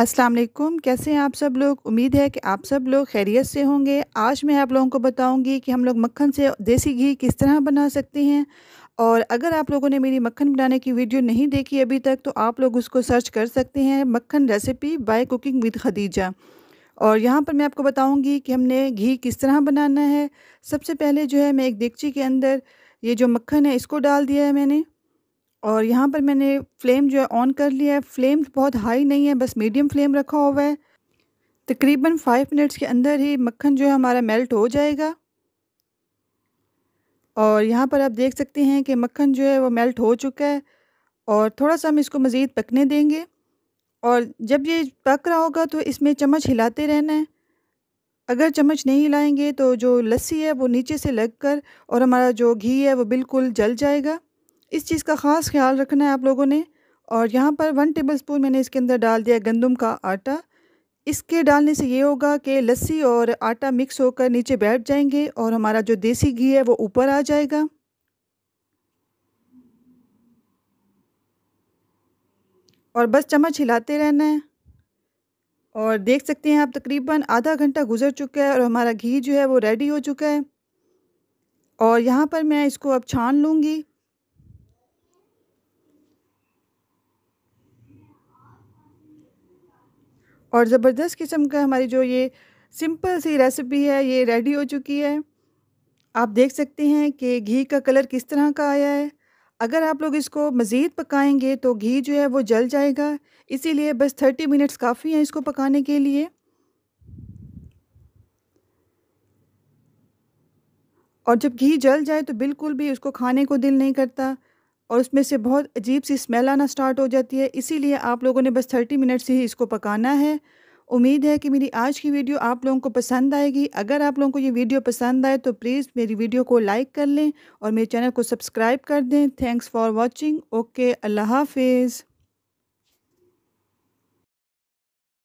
अस्सलाम वालेकुम कैसे हैं आप सब लोग उम्मीद है कि आप सब लोग खैरियत से होंगे आज मैं आप लोगों को बताऊंगी कि हम लोग मक्खन से देसी घी किस तरह बना सकते हैं और अगर आप लोगों ने मेरी मक्खन बनाने की वीडियो नहीं देखी अभी तक तो आप लोग उसको सर्च कर सकते हैं मक्खन recipe by cooking with Khadija और यहाँ पर मैं आपको बताऊँगी कि हमने घी किस तरह बनाना है सबसे पहले जो है मैं एक देगची के अंदर ये जो मक्खन है इसको डाल दिया है मैंने और यहाँ पर मैंने फ्लेम जो है ऑन कर लिया है फ्लेम बहुत हाई नहीं है बस मीडियम फ्लेम रखा हुआ है तकरीबन फाइव मिनट्स के अंदर ही मक्खन जो है हमारा मेल्ट हो जाएगा और यहाँ पर आप देख सकते हैं कि मक्खन जो है वो मेल्ट हो चुका है और थोड़ा सा हम इसको मज़ीद पकने देंगे और जब ये पक रहा होगा तो इसमें चम्मच हिलाते रहना है अगर चम्मच नहीं हिलाएंगे तो जो लस्सी है वो नीचे से लग कर और हमारा जो घी है वो बिल्कुल जल जाएगा इस चीज़ का ख़ास ख्याल रखना है आप लोगों ने और यहाँ पर वन टेबल स्पून मैंने इसके अंदर डाल दिया गंदम का आटा इसके डालने से ये होगा कि लस्सी और आटा मिक्स होकर नीचे बैठ जाएंगे और हमारा जो देसी घी है वो ऊपर आ जाएगा और बस चम्मच हिलाते रहना है और देख सकते हैं आप तकरीबन आधा घंटा गुजर चुका है और हमारा घी जो है वो रेडी हो चुका है और यहाँ पर मैं इसको अब छान लूँगी और ज़बरदस्त किस्म का हमारी जो ये सिंपल सी रेसिपी है ये रेडी हो चुकी है आप देख सकते हैं कि घी का कलर किस तरह का आया है अगर आप लोग इसको मज़ीद पकाएंगे तो घी जो है वो जल जाएगा इसीलिए बस थर्टी मिनट्स काफ़ी हैं इसको पकाने के लिए और जब घी जल जाए तो बिल्कुल भी उसको खाने को दिल नहीं करता और उसमें से बहुत अजीब सी स्मेल आना स्टार्ट हो जाती है इसीलिए आप लोगों ने बस थर्टी मिनट से ही इसको पकाना है उम्मीद है कि मेरी आज की वीडियो आप लोगों को पसंद आएगी अगर आप लोगों को ये वीडियो पसंद आए तो प्लीज़ मेरी वीडियो को लाइक कर लें और मेरे चैनल को सब्सक्राइब कर दें थैंक्स फॉर वॉचिंग ओके अल्लाह हाफिज़